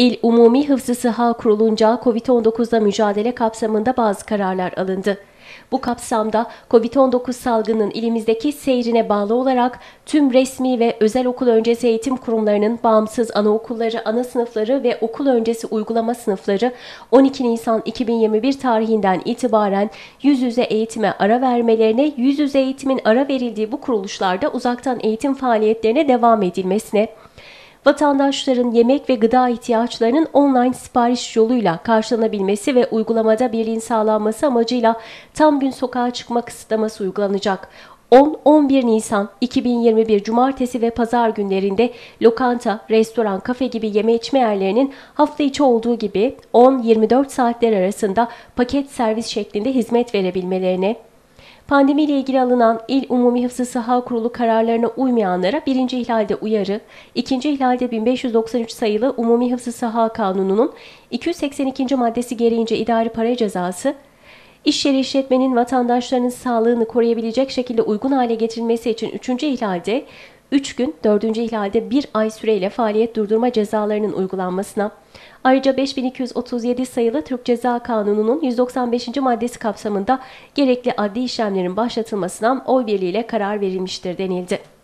İl Umumi Hıfzı Sıha Kurulu'nca COVID-19'da mücadele kapsamında bazı kararlar alındı. Bu kapsamda COVID-19 salgının ilimizdeki seyrine bağlı olarak tüm resmi ve özel okul öncesi eğitim kurumlarının bağımsız anaokulları, ana sınıfları ve okul öncesi uygulama sınıfları 12 Nisan 2021 tarihinden itibaren yüz yüze eğitime ara vermelerine, yüz yüze eğitimin ara verildiği bu kuruluşlarda uzaktan eğitim faaliyetlerine devam edilmesine, vatandaşların yemek ve gıda ihtiyaçlarının online sipariş yoluyla karşılanabilmesi ve uygulamada birliğin sağlanması amacıyla tam gün sokağa çıkma kısıtlaması uygulanacak. 10-11 Nisan 2021 Cumartesi ve Pazar günlerinde lokanta, restoran, kafe gibi yeme içme yerlerinin hafta içi olduğu gibi 10-24 saatler arasında paket servis şeklinde hizmet verebilmelerine pandemiyle ilgili alınan İl Umumi Hıfzı Saha Kurulu kararlarına uymayanlara birinci ihlalde uyarı, ikinci ihlalde 1593 sayılı Umumi Hıfzı Saha Kanunu'nun 282. maddesi gereğince idari para cezası, İş yeri işletmenin vatandaşlarının sağlığını koruyabilecek şekilde uygun hale getirilmesi için üçüncü ihlalde 3 gün 4. ihlalde 1 ay süreyle faaliyet durdurma cezalarının uygulanmasına, ayrıca 5237 sayılı Türk Ceza Kanunu'nun 195. maddesi kapsamında gerekli adli işlemlerin başlatılmasına oy birliğiyle karar verilmiştir denildi.